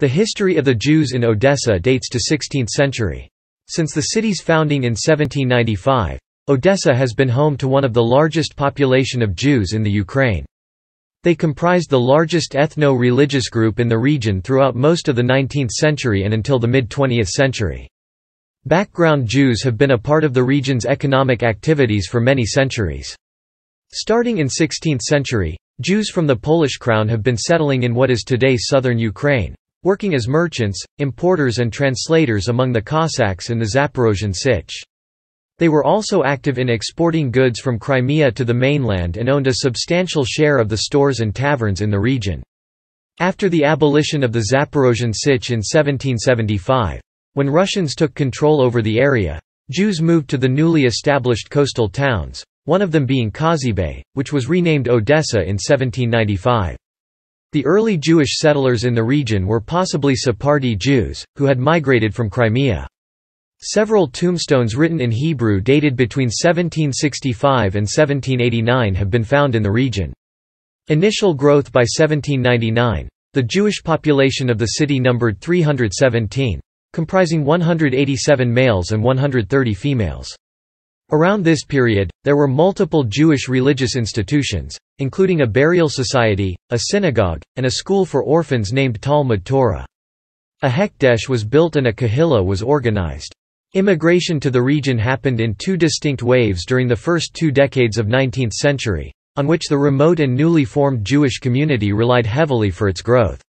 The history of the Jews in Odessa dates to 16th century. Since the city's founding in 1795, Odessa has been home to one of the largest population of Jews in the Ukraine. They comprised the largest ethno-religious group in the region throughout most of the 19th century and until the mid-20th century. Background Jews have been a part of the region's economic activities for many centuries. Starting in 16th century, Jews from the Polish crown have been settling in what is today southern Ukraine working as merchants, importers and translators among the Cossacks in the Zaporozhian Sich. They were also active in exporting goods from Crimea to the mainland and owned a substantial share of the stores and taverns in the region. After the abolition of the Zaporozhian Sich in 1775, when Russians took control over the area, Jews moved to the newly established coastal towns, one of them being Kazibay, which was renamed Odessa in 1795. The early Jewish settlers in the region were possibly Sephardi Jews, who had migrated from Crimea. Several tombstones written in Hebrew dated between 1765 and 1789 have been found in the region. Initial growth by 1799, the Jewish population of the city numbered 317, comprising 187 males and 130 females. Around this period, there were multiple Jewish religious institutions, including a burial society, a synagogue, and a school for orphans named Talmud Torah. A hekdesh was built and a kahillah was organized. Immigration to the region happened in two distinct waves during the first two decades of 19th century, on which the remote and newly formed Jewish community relied heavily for its growth.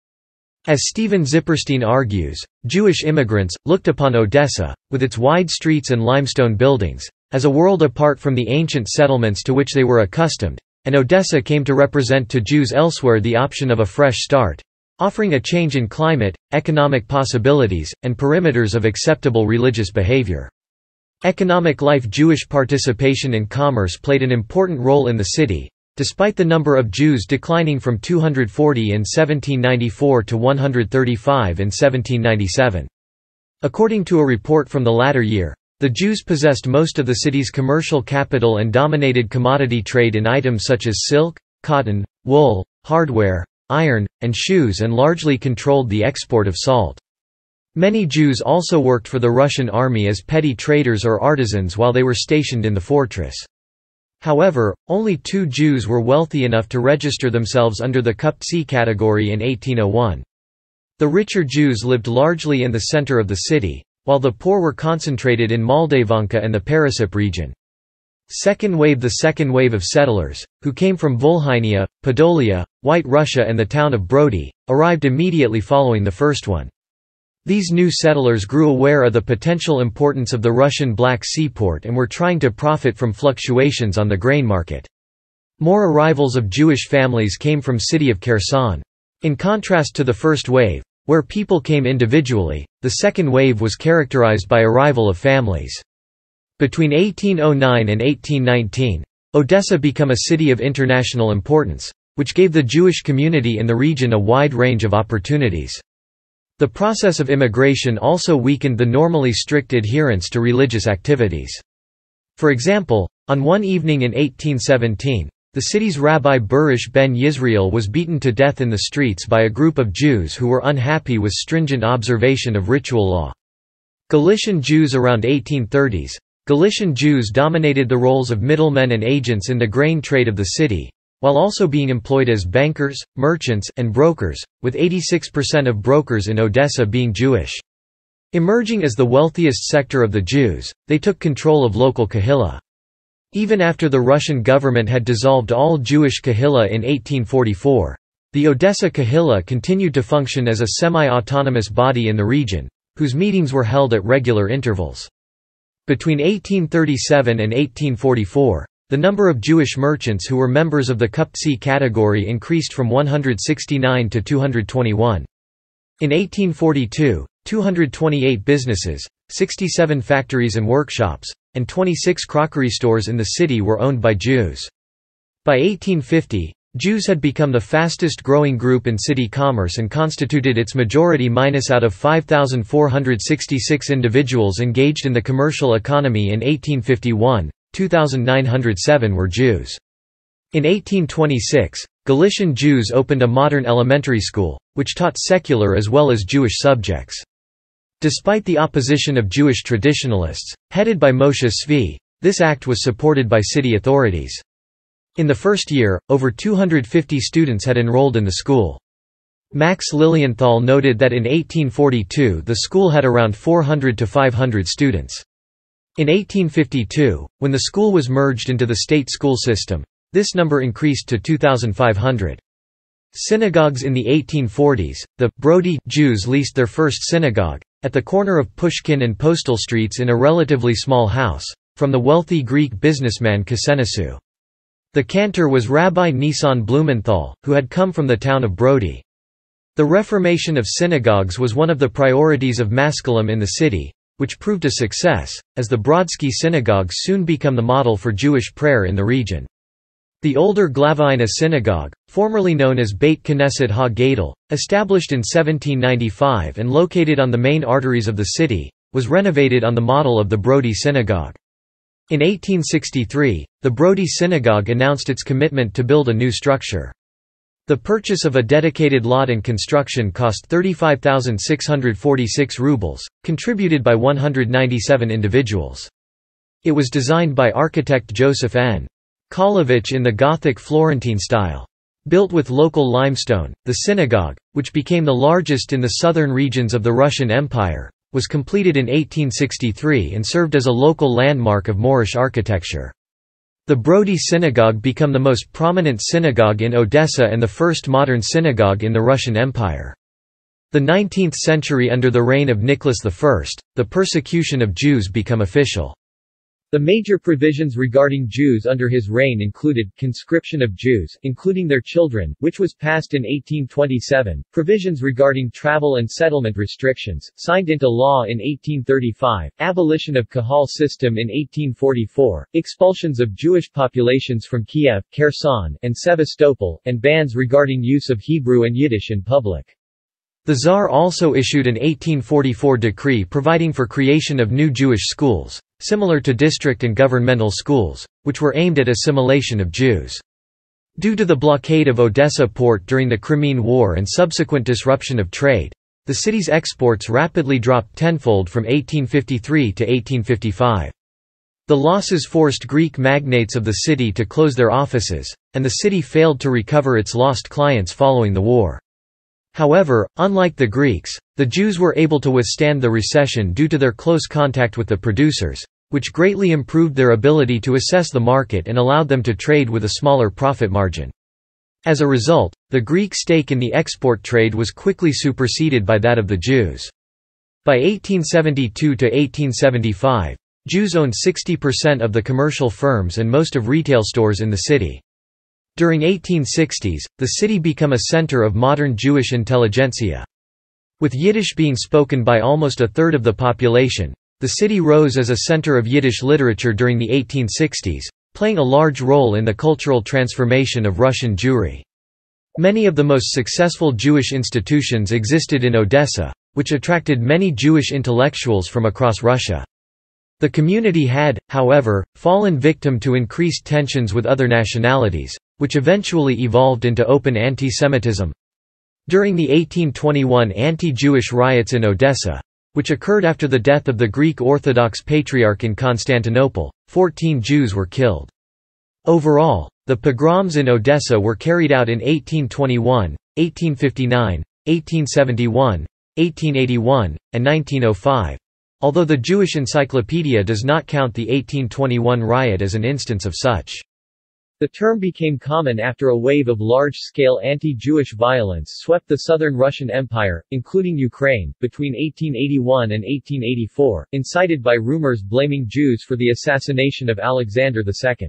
As Stephen Zipperstein argues, Jewish immigrants, looked upon Odessa, with its wide streets and limestone buildings, as a world apart from the ancient settlements to which they were accustomed, and Odessa came to represent to Jews elsewhere the option of a fresh start, offering a change in climate, economic possibilities, and perimeters of acceptable religious behavior. Economic life Jewish participation in commerce played an important role in the city, despite the number of Jews declining from 240 in 1794 to 135 in 1797. According to a report from the latter year, the Jews possessed most of the city's commercial capital and dominated commodity trade in items such as silk, cotton, wool, hardware, iron, and shoes and largely controlled the export of salt. Many Jews also worked for the Russian army as petty traders or artisans while they were stationed in the fortress. However, only two Jews were wealthy enough to register themselves under the Kuptsi C category in 1801. The richer Jews lived largely in the center of the city, while the poor were concentrated in Moldavanka and the Parisip region. Second wave The second wave of settlers, who came from Volhynia, Podolia, White Russia and the town of Brody, arrived immediately following the first one. These new settlers grew aware of the potential importance of the Russian Black Sea port and were trying to profit from fluctuations on the grain market. More arrivals of Jewish families came from city of Kherson. In contrast to the first wave, where people came individually, the second wave was characterized by arrival of families. Between 1809 and 1819, Odessa became a city of international importance, which gave the Jewish community in the region a wide range of opportunities. The process of immigration also weakened the normally strict adherence to religious activities. For example, on one evening in 1817, the city's rabbi Burish ben Yisrael was beaten to death in the streets by a group of Jews who were unhappy with stringent observation of ritual law. Galician Jews around 1830s, Galician Jews dominated the roles of middlemen and agents in the grain trade of the city, while also being employed as bankers, merchants, and brokers, with 86% of brokers in Odessa being Jewish. Emerging as the wealthiest sector of the Jews, they took control of local kahillah. Even after the Russian government had dissolved all Jewish Kahila in 1844, the Odessa Kahila continued to function as a semi-autonomous body in the region, whose meetings were held at regular intervals. Between 1837 and 1844, the number of Jewish merchants who were members of the Kuptsi category increased from 169 to 221. In 1842, 228 businesses, 67 factories and workshops, and 26 crockery stores in the city were owned by Jews. By 1850, Jews had become the fastest growing group in city commerce and constituted its majority minus out of 5,466 individuals engaged in the commercial economy in 1851, 2,907 were Jews. In 1826, Galician Jews opened a modern elementary school, which taught secular as well as Jewish subjects. Despite the opposition of Jewish traditionalists, headed by Moshe Svi, this act was supported by city authorities. In the first year, over 250 students had enrolled in the school. Max Lilienthal noted that in 1842 the school had around 400 to 500 students. In 1852, when the school was merged into the state school system, this number increased to 2,500. Synagogues in the 1840s, the Brody Jews leased their first synagogue, at the corner of Pushkin and Postal Streets in a relatively small house, from the wealthy Greek businessman Kasenesu. The cantor was Rabbi Nissan Blumenthal, who had come from the town of Brody. The reformation of synagogues was one of the priorities of Maskilim in the city, which proved a success, as the Brodsky synagogue soon became the model for Jewish prayer in the region. The older Glavina Synagogue, formerly known as Beit Knesset Ha-Gadol, established in 1795 and located on the main arteries of the city, was renovated on the model of the Brody Synagogue. In 1863, the Brody Synagogue announced its commitment to build a new structure. The purchase of a dedicated lot and construction cost 35,646 rubles, contributed by 197 individuals. It was designed by architect Joseph N. Kolovich in the Gothic Florentine style. Built with local limestone, the synagogue, which became the largest in the southern regions of the Russian Empire, was completed in 1863 and served as a local landmark of Moorish architecture. The Brody Synagogue became the most prominent synagogue in Odessa and the first modern synagogue in the Russian Empire. The 19th century under the reign of Nicholas I, the persecution of Jews became official. The major provisions regarding Jews under his reign included, conscription of Jews, including their children, which was passed in 1827, provisions regarding travel and settlement restrictions, signed into law in 1835, abolition of Kahal system in 1844, expulsions of Jewish populations from Kiev, Kherson, and Sevastopol, and bans regarding use of Hebrew and Yiddish in public. The Tsar also issued an 1844 decree providing for creation of new Jewish schools similar to district and governmental schools, which were aimed at assimilation of Jews. Due to the blockade of Odessa port during the Crimean War and subsequent disruption of trade, the city's exports rapidly dropped tenfold from 1853 to 1855. The losses forced Greek magnates of the city to close their offices, and the city failed to recover its lost clients following the war. However, unlike the Greeks, the Jews were able to withstand the recession due to their close contact with the producers, which greatly improved their ability to assess the market and allowed them to trade with a smaller profit margin. As a result, the Greek stake in the export trade was quickly superseded by that of the Jews. By 1872 to 1875, Jews owned 60% of the commercial firms and most of retail stores in the city. During 1860s, the city became a center of modern Jewish intelligentsia. With Yiddish being spoken by almost a third of the population, the city rose as a center of Yiddish literature during the 1860s, playing a large role in the cultural transformation of Russian Jewry. Many of the most successful Jewish institutions existed in Odessa, which attracted many Jewish intellectuals from across Russia. The community had, however, fallen victim to increased tensions with other nationalities, which eventually evolved into open anti-Semitism. During the 1821 anti-Jewish riots in Odessa, which occurred after the death of the Greek Orthodox Patriarch in Constantinople. Fourteen Jews were killed. Overall, the pogroms in Odessa were carried out in 1821, 1859, 1871, 1881, and 1905, although the Jewish Encyclopedia does not count the 1821 riot as an instance of such. The term became common after a wave of large-scale anti-Jewish violence swept the southern Russian Empire, including Ukraine, between 1881 and 1884, incited by rumors blaming Jews for the assassination of Alexander II.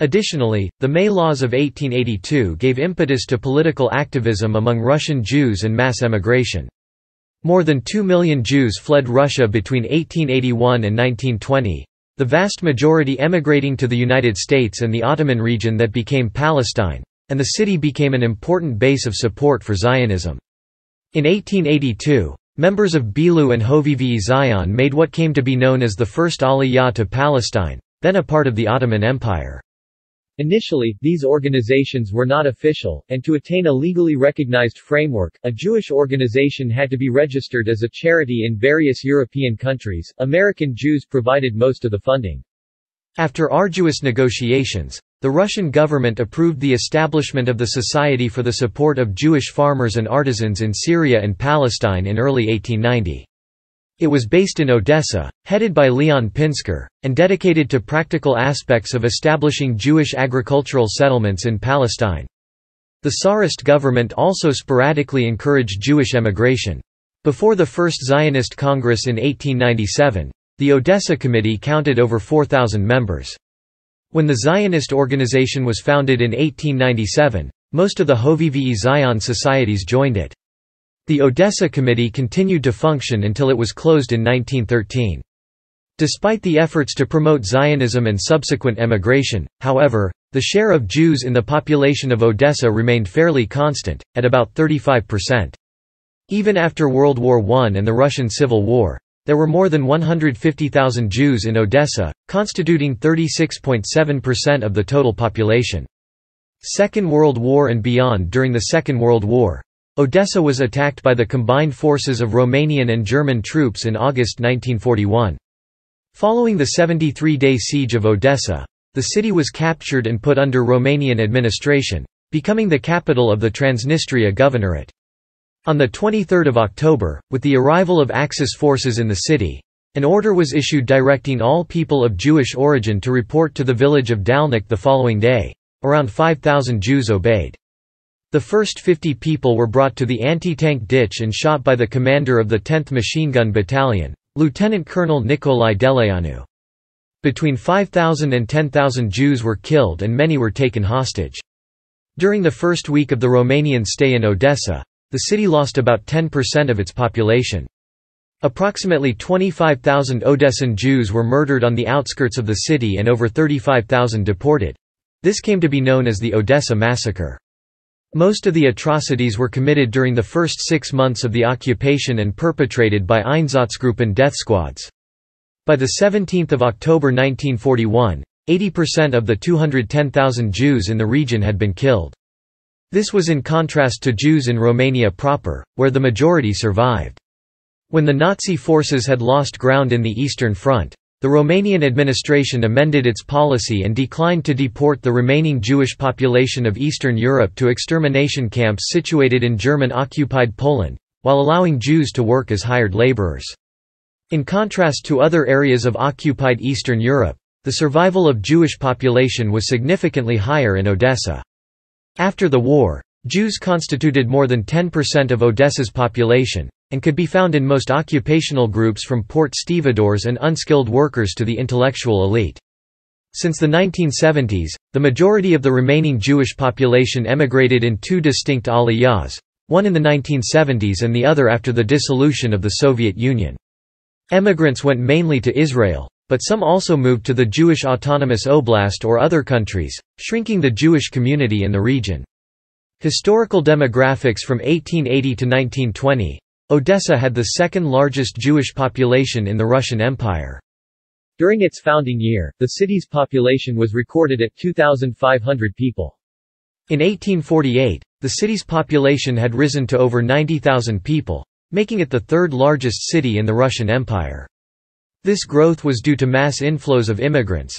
Additionally, the May Laws of 1882 gave impetus to political activism among Russian Jews and mass emigration. More than two million Jews fled Russia between 1881 and 1920. The vast majority emigrating to the United States and the Ottoman region that became Palestine, and the city became an important base of support for Zionism. In 1882, members of Bilu and Hovivi Zion made what came to be known as the First Aliyah to Palestine, then a part of the Ottoman Empire. Initially, these organizations were not official, and to attain a legally recognized framework, a Jewish organization had to be registered as a charity in various European countries. American Jews provided most of the funding. After arduous negotiations, the Russian government approved the establishment of the Society for the Support of Jewish Farmers and Artisans in Syria and Palestine in early 1890. It was based in Odessa, headed by Leon Pinsker, and dedicated to practical aspects of establishing Jewish agricultural settlements in Palestine. The Tsarist government also sporadically encouraged Jewish emigration. Before the First Zionist Congress in 1897, the Odessa Committee counted over 4,000 members. When the Zionist organization was founded in 1897, most of the Hovivi Zion societies joined it. The Odessa Committee continued to function until it was closed in 1913. Despite the efforts to promote Zionism and subsequent emigration, however, the share of Jews in the population of Odessa remained fairly constant, at about 35%. Even after World War I and the Russian Civil War, there were more than 150,000 Jews in Odessa, constituting 36.7% of the total population. Second World War and beyond During the Second World War, Odessa was attacked by the combined forces of Romanian and German troops in August 1941. Following the 73-day siege of Odessa, the city was captured and put under Romanian administration, becoming the capital of the Transnistria Governorate. On 23 October, with the arrival of Axis forces in the city, an order was issued directing all people of Jewish origin to report to the village of Dalnik the following day. Around 5,000 Jews obeyed. The first 50 people were brought to the anti-tank ditch and shot by the commander of the 10th Machine Gun Battalion, Lieutenant Colonel Nikolai Deleanu. Between 5,000 and 10,000 Jews were killed and many were taken hostage. During the first week of the Romanian stay in Odessa, the city lost about 10% of its population. Approximately 25,000 Odessan Jews were murdered on the outskirts of the city and over 35,000 deported. This came to be known as the Odessa Massacre. Most of the atrocities were committed during the first six months of the occupation and perpetrated by Einsatzgruppen death squads. By 17 October 1941, 80% of the 210,000 Jews in the region had been killed. This was in contrast to Jews in Romania proper, where the majority survived. When the Nazi forces had lost ground in the Eastern Front, the Romanian administration amended its policy and declined to deport the remaining Jewish population of Eastern Europe to extermination camps situated in German-occupied Poland, while allowing Jews to work as hired laborers. In contrast to other areas of occupied Eastern Europe, the survival of Jewish population was significantly higher in Odessa. After the war, Jews constituted more than 10% of Odessa's population, and could be found in most occupational groups from port stevedores and unskilled workers to the intellectual elite. Since the 1970s, the majority of the remaining Jewish population emigrated in two distinct aliyahs, one in the 1970s and the other after the dissolution of the Soviet Union. Emigrants went mainly to Israel, but some also moved to the Jewish Autonomous Oblast or other countries, shrinking the Jewish community in the region. Historical demographics from 1880 to 1920 Odessa had the second largest Jewish population in the Russian Empire. During its founding year, the city's population was recorded at 2,500 people. In 1848, the city's population had risen to over 90,000 people, making it the third largest city in the Russian Empire. This growth was due to mass inflows of immigrants,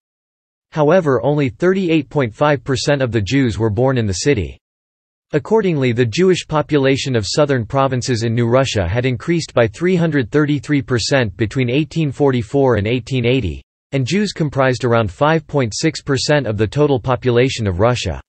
However only 38.5% of the Jews were born in the city. Accordingly the Jewish population of southern provinces in New Russia had increased by 333% between 1844 and 1880, and Jews comprised around 5.6% of the total population of Russia.